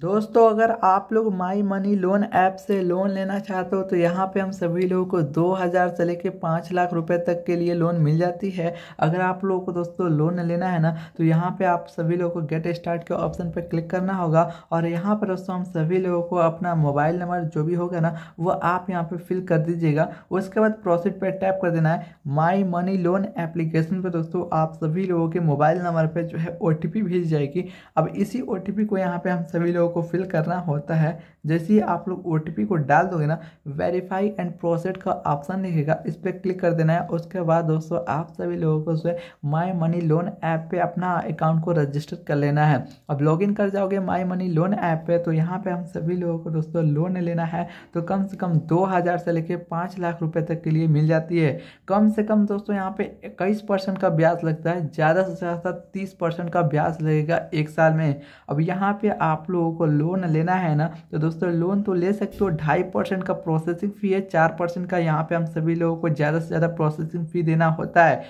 दोस्तों अगर आप लोग माई मनी लोन ऐप से लोन लेना चाहते हो तो यहाँ पे हम सभी लोगों को दो हज़ार से लेके पाँच लाख रुपए तक के लिए लोन मिल जाती है अगर आप लोगों को दोस्तों लोन लेना है ना तो यहाँ पे आप सभी लोगों को गेट स्टार्ट के ऑप्शन पर क्लिक करना होगा और यहाँ पर दोस्तों हम सभी लोगों को अपना मोबाइल नंबर जो भी होगा ना वो आप यहाँ पर फिल कर दीजिएगा उसके बाद प्रोसीड पर टैप कर देना है माई मनी लोन एप्लीकेशन पर दोस्तों आप सभी लोगों के मोबाइल नंबर पर जो है ओ भेज जाएगी अब इसी ओ को यहाँ पर हम सभी लोग को फिल करना होता है जैसे ही आप लोग ओ को डाल दोगे ना वेरीफाई एंड प्रोसेड का ऑप्शन लिखेगा इस पर क्लिक कर देना है उसके बाद दोस्तों आप सभी लोगों को उसमें माई मनी लोन ऐप पे अपना अकाउंट को रजिस्टर कर लेना है अब लॉगिन कर जाओगे माई मनी लोन ऐप पे तो यहाँ पे हम सभी लोगों को दोस्तों लोन लेना है तो कम से कम दो हज़ार से लेकर पाँच लाख रुपए तक के लिए मिल जाती है कम से कम दोस्तों यहाँ पे इक्कीस परसेंट का ब्याज लगता है ज़्यादा से ज़्यादा तीस परसेंट का ब्याज लगेगा एक साल में अब यहाँ पे आप लोगों लोगों को लोन लेना है ना तो दोस्तों लोन तो ले सकते हो ढाई परसेंट का प्रोसेसिंग फ़ी है चार परसेंट का यहाँ पे हम सभी लोगों को ज़्यादा से ज़्यादा प्रोसेसिंग फ़ी देना होता है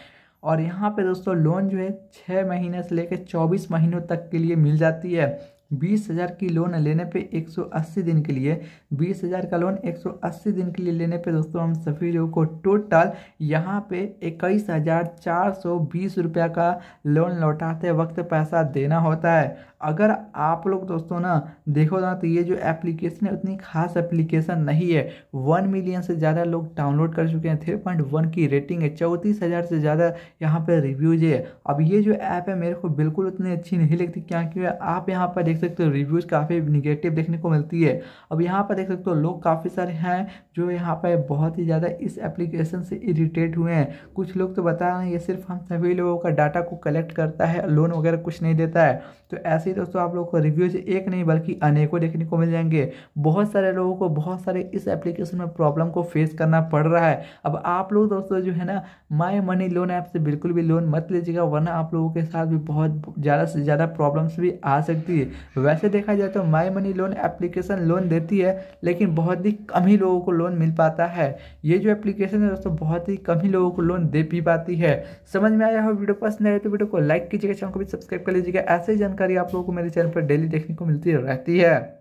और यहाँ पे दोस्तों लोन जो है छः महीने से लेकर चौबीस महीनों तक के लिए मिल जाती है बीस हज़ार की लोन लेने पे 180 दिन के लिए बीस हज़ार का लोन 180 दिन के लिए लेने पे दोस्तों हम सभी लोगों को टोटल यहाँ पे इक्कीस हज़ार चार सौ बीस रुपया का लोन लौटाते वक्त पैसा देना होता है अगर आप लोग दोस्तों ना देखो ना तो ये जो एप्लीकेशन है उतनी खास एप्लीकेशन नहीं है वन मिलियन से ज़्यादा लोग डाउनलोड कर चुके हैं थ्री पॉइंट वन की रेटिंग है चौंतीस हज़ार से ज़्यादा यहाँ पर रिव्यूज है अब ये जो ऐप है मेरे को बिल्कुल उतनी अच्छी नहीं लगती क्या क्योंकि आप यहाँ पर देख देख सकते हो रिव्यूज़ काफ़ी निगेटिव देखने को मिलती है अब यहाँ पर देख सकते हो लोग काफ़ी सारे हैं जो यहाँ पर बहुत ही ज़्यादा इस एप्लीकेशन से इरीटेट हुए हैं कुछ लोग तो बता रहे हैं ये सिर्फ हम सभी लोगों का डाटा को कलेक्ट करता है लोन वगैरह कुछ नहीं देता है तो ऐसे ही दोस्तों आप लोग को रिव्यूज़ एक नहीं बल्कि अनेकों देखने को मिल जाएंगे बहुत सारे लोगों को बहुत सारे इस एप्लीकेशन में प्रॉब्लम को फेस करना पड़ रहा है अब आप लोग दोस्तों जो है ना माई मनी लोन ऐप से बिल्कुल भी लोन मत लीजिएगा वरना आप लोगों के साथ भी बहुत ज़्यादा से ज़्यादा प्रॉब्लम्स भी आ सकती है वैसे देखा जाए तो My Money Loan application loan देती है लेकिन बहुत ही कम ही लोगों को लोन मिल पाता है ये जो एप्लीकेशन है दोस्तों बहुत ही कम ही लोगों को लोन दे पी पाती है समझ में आया हो वीडियो पसंद आए तो वीडियो को लाइक कीजिएगा चैनल को भी सब्सक्राइब कर लीजिएगा ऐसी जानकारी आप लोगों को मेरे चैनल पर डेली देखने को मिलती रहती है